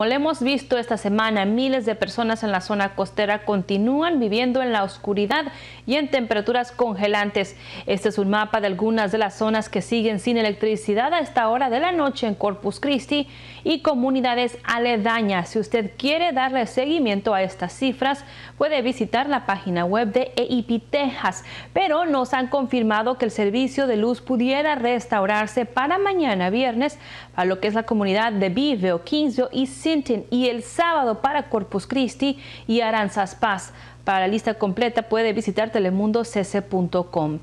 Como lo hemos visto esta semana, miles de personas en la zona costera continúan viviendo en la oscuridad y en temperaturas congelantes. Este es un mapa de algunas de las zonas que siguen sin electricidad a esta hora de la noche en Corpus Christi y comunidades aledañas. Si usted quiere darle seguimiento a estas cifras, puede visitar la página web de EIP Texas, pero nos han confirmado que el servicio de luz pudiera restaurarse para mañana viernes para lo que es la comunidad de Viveo, 15 y y el sábado para Corpus Christi y Aranzas Paz. Para la lista completa puede visitar telemundocc.com.